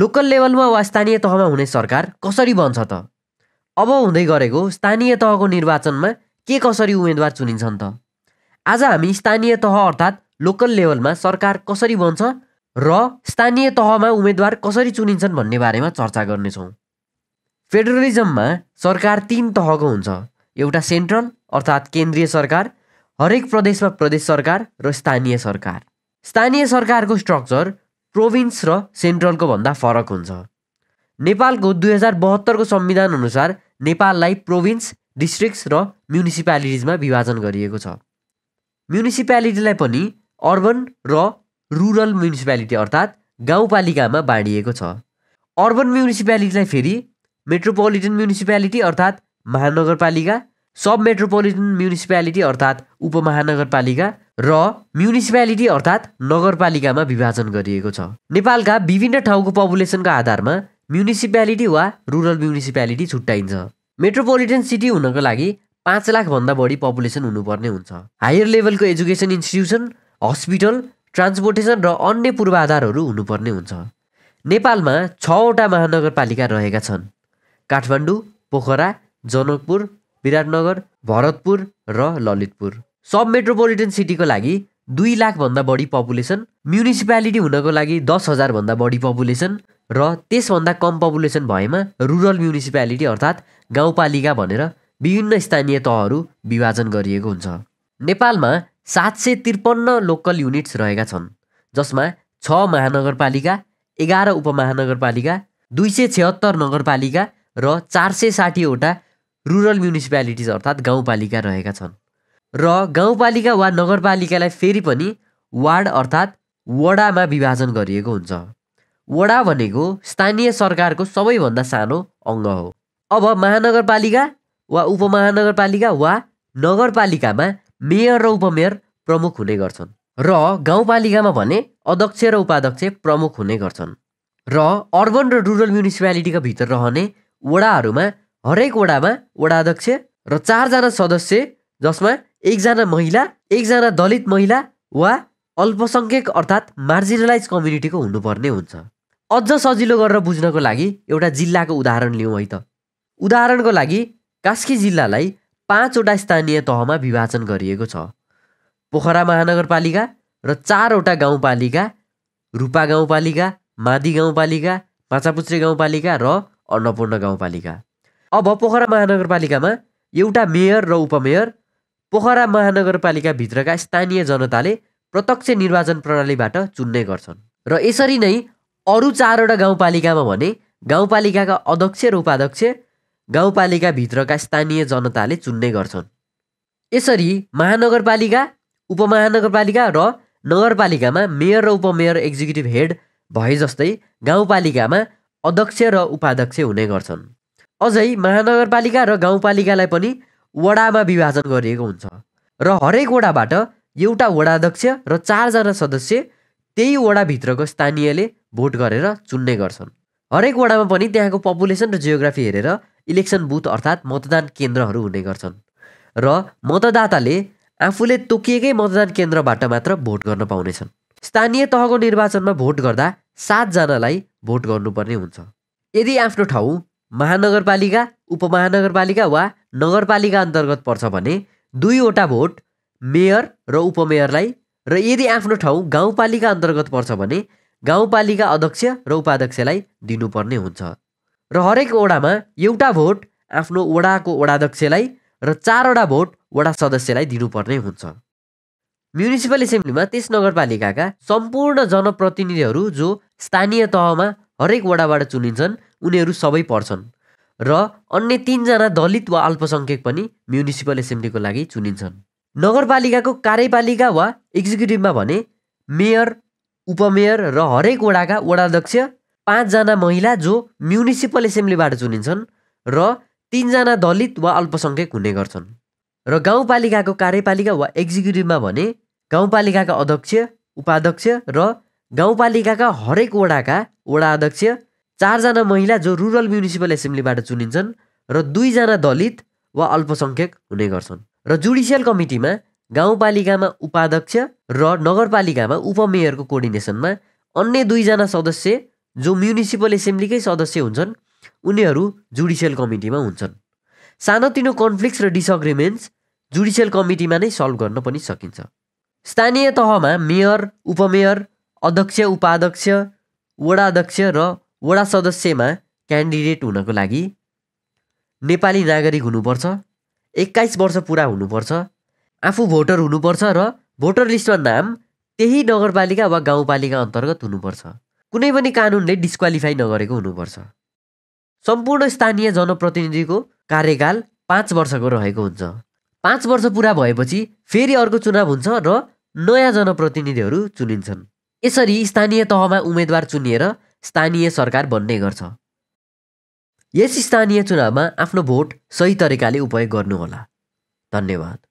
local लेभलमा वा स्थानीय तहमा हुने सरकार कसरी बन्छ त अब हुँदै गरेको स्थानीय तहको निर्वाचनमा के कसरी उम्मेदवार चुनिन्छन् त आज हामी स्थानीय तह अर्थात् लोकल लेभलमा सरकार कसरी बन्छ र स्थानीय तहमा उम्मेद्वार कसरी चुनिन्छन् भन्ने बारेमा चर्चा गर्नेछौँ फेडरलिजममा सरकार तिन तहको हुन्छ एउटा सेन्ट्रल अर्थात् केन्द्रीय सरकार हरेक प्रदेशमा प्रदेश सरकार र स्थानीय सरकार स्थानीय सरकारको स्ट्रक्चर प्रोभिन्स र सेन्ट्रलको भन्दा फरक हुन्छ नेपालको दुई हजार बहत्तरको अनुसार नेपाललाई प्रोभिन्स डिस्ट्रिक्ट्स र म्युनिसिपालिटिजमा विभाजन गरिएको छ म्युनिसिपालिटीलाई पनि अर्बन र रुरल म्युनिसिपालिटी अर्थात् गाउँपालिकामा बाँडिएको छ अर्बन म्युनिसिपालिटीलाई फेरि मेट्रोपोलिटन म्युनिसिपालिटी अर्थात् महानगरपालिका सब मेट्रोपोलिटन म्युनिसिपालिटी अर्थात् उपमहानगरपालिका र म्युनिसिपालिटी अर्थात् नगरपालिकामा विभाजन गरिएको छ नेपालका विभिन्न ठाउँको पपुलेसनका आधारमा म्युनिसिपालिटी वा रुरल म्युनिसिपालिटी छुट्याइन्छ मेट्रोपोलिटन सिटी हुनको लागि पाँच लाखभन्दा बढी पपुलेसन हुनुपर्ने हुन्छ हायर लेभलको एजुकेसन इन्स्टिट्युसन हस्पिटल ट्रान्सपोर्टेसन र अन्य पूर्वाधारहरू हुनुपर्ने हुन्छ नेपालमा छवटा महानगरपालिका रहेका छन् काठमाडौँ पोखरा जनकपुर विराटनगर भरतपुर र ललितपुर सब मेट्रोपोलिटन सिटीको लागि दुई लाखभन्दा बढी पपुलेसन म्युनिसिपालिटी हुनको लागि दस हजारभन्दा बढी पपुलेसन र त्यसभन्दा कम पपुलेसन भएमा रुरल म्युनिसिपालिटी अर्थात् गाउँपालिका भनेर विभिन्न स्थानीय तहहरू विभाजन गरिएको हुन्छ नेपालमा सात सय त्रिपन्न लोकल युनिट्स रहेका छन् जसमा छ महानगरपालिका एघार उपमहानगरपालिका दुई सय छत्तर नगरपालिका र चार सय साठीवटा रुरल म्युनिसिपालिटिज अर्थात् गाउँपालिका रहेका छन् र गाउँपालिका वा नगरपालिकालाई फेरि पनि वार्ड अर्थात् वडामा विभाजन गरिएको हुन्छ वडा भनेको स्थानीय सरकारको सबैभन्दा सानो अङ्ग हो अब महानगरपालिका वा उपमहानगरपालिका वा नगरपालिकामा मेयर र उपमेयर प्रमुख हुने गर्छन् र गाउँपालिकामा भने अध्यक्ष र उपाध्यक्ष प्रमुख हुने गर्छन् र अर्बन र रुरल म्युनिसिपालिटीका भित्र रहने वडाहरूमा हरेक वडामा वडाध्यक्ष र चारजना सदस्य जसमा एकजना महिला एकजना दलित महिला वा अल्पसङ्ख्यक अर्थात् मार्जिनलाइज कम्युनिटीको हुनुपर्ने हुन्छ अझ सजिलो गरेर बुझ्नको लागि एउटा जिल्लाको उदाहरण लिउँ है त उदाहरणको लागि कास्की जिल्लालाई पाँचवटा स्थानीय तहमा विभाजन गरिएको छ पोखरा महानगरपालिका र चारवटा गाउँपालिका रूपा गाउँपालिका मादी गाउँपालिका माछापुच्रे गाउँपालिका र अन्नपूर्ण गाउँपालिका अब पोखरा महानगरपालिकामा एउटा मेयर र उपमेयर पोखरा महानगरपालिकाभित्रका स्थानीय जनताले प्रत्यक्ष निर्वाचन प्रणालीबाट चुन्ने गर्छन् र यसरी नै अरू चारवटा गाउँपालिकामा भने गाउँपालिकाका अध्यक्ष र उपाध्यक्ष गाउँपालिकाभित्रका स्थानीय जनताले चुन्ने गर्छन् यसरी महानगरपालिका उपमहानगरपालिका र नगरपालिकामा मेयर र उपमेयर एक्जिक्युटिभ हेड भए जस्तै गाउँपालिकामा अध्यक्ष र उपाध्यक्ष हुने गर्छन् अझै महानगरपालिका र गाउँपालिकालाई पनि वडामा विभाजन गरिएको हुन्छ र हरेक वडाबाट एउटा वडाध्यक्ष र चारजना सदस्य त्यही वडाभित्रको स्थानीयले भोट गरेर चुन्ने गर्छन् हरेक वडामा पनि त्यहाँको पपुलेसन र जियोग्राफी हेरेर इलेक्सन बुथ अर्थात् मतदान केन्द्रहरू हुने गर्छन् र मतदाताले आफूले तोकिएकै मतदान केन्द्रबाट मात्र भोट गर्न पाउनेछन् स्थानीय तहको निर्वाचनमा भोट गर्दा सातजनालाई भोट गर्नुपर्ने हुन्छ यदि आफ्नो ठाउँ महानगरपालिका उपमहानगरपालिका वा नगरपालिका अन्तर्गत पर्छ भने दुईवटा भोट मेयर र उपमेयरलाई र यदि आफ्नो ठाउँ गाउँपालिका अन्तर्गत पर्छ भने गाउँपालिका अध्यक्ष र उपाध्यक्षलाई दिनुपर्ने हुन्छ र हरेक वडामा एउटा भोट आफ्नो वडाको वडाध्यक्षलाई र चारवटा भोट वडा सदस्यलाई दिनुपर्ने हुन्छ म्युनिसिपल एसेम्ब्लीमा त्यस नगरपालिकाका सम्पूर्ण जनप्रतिनिधिहरू जो स्थानीय तहमा हरेक वडाबाट चुनिन्छन् उनीहरू सबै पर्छन् र अन्य तिनजना दलित वा अल्पसङ्ख्यक पनि म्युनिसिपल एसेम्ब्लीको लागि चुनिन्छन् नगरपालिकाको कार्यपालिका वा एक्जिक्युटिभमा भने मेयर उपमेयर र हरेक वडाका वडाध्यक्ष पाँचजना महिला जो म्युनिसिपल एसेम्ब्लीबाट चुनिन्छन् र तिनजना दलित वा अल्पसङ्ख्यक हुने गर्छन् र गाउँपालिकाको कार्यपालिका वा एक्जिक्युटिभमा भने गाउँपालिकाका अध्यक्ष उपाध्यक्ष र गाउँपालिकाका हरेक वडाका वडा अध्यक्ष चारजना महिला जो रुरल म्युनिसिपल एसेम्ब्लीबाट चुनिन्छन् र दुईजना दलित वा अल्पसङ्ख्यक हुने गर्छन् र जुडिसियल कमिटीमा गाउँपालिकामा उपाध्यक्ष र नगरपालिकामा उपमेयरको कोर्डिनेसनमा अन्य दुईजना सदस्य जो म्युनिसिपल एसेम्ब्लीकै सदस्य हुन्छन् उनीहरू जुडिसियल कमिटीमा हुन्छन् सानोतिनो कन्फ्लिक्ट्स र डिसअग्रिमेन्ट्स जुडिसियल कमिटीमा नै सल्भ गर्न पनि सकिन्छ स्थानीय तहमा मेयर उपमेयर अध्यक्ष उपाध्यक्ष वडाध्यक्ष र वडा सदस्यमा क्यान्डिडेट हुनको लागि नेपाली नागरिक हुनुपर्छ एक्काइस वर्ष पुरा हुनुपर्छ आफू भोटर हुनुपर्छ र भोटर लिस्टमा नाम त्यही नगरपालिका वा गाउँपालिका अन्तर्गत हुनुपर्छ कुनै पनि कानुनले डिस्क्वालिफाई नगरेको हुनुपर्छ सम्पूर्ण स्थानीय जनप्रतिनिधिको कार्यकाल पाँच वर्षको रहेको हुन्छ पाँच वर्ष पुरा भएपछि फेरि अर्को चुनाव हुन्छ र नयाँ जनप्रतिनिधिहरू चुनिन्छन् यसरी स्थानीय तहमा उम्मेद्वार चुनिएर स्थानीय सरकार बन्ने गर्छ यस स्थानीय चुनावमा आफ्नो भोट सही तरिकाले उपयोग गर्नुहोला धन्यवाद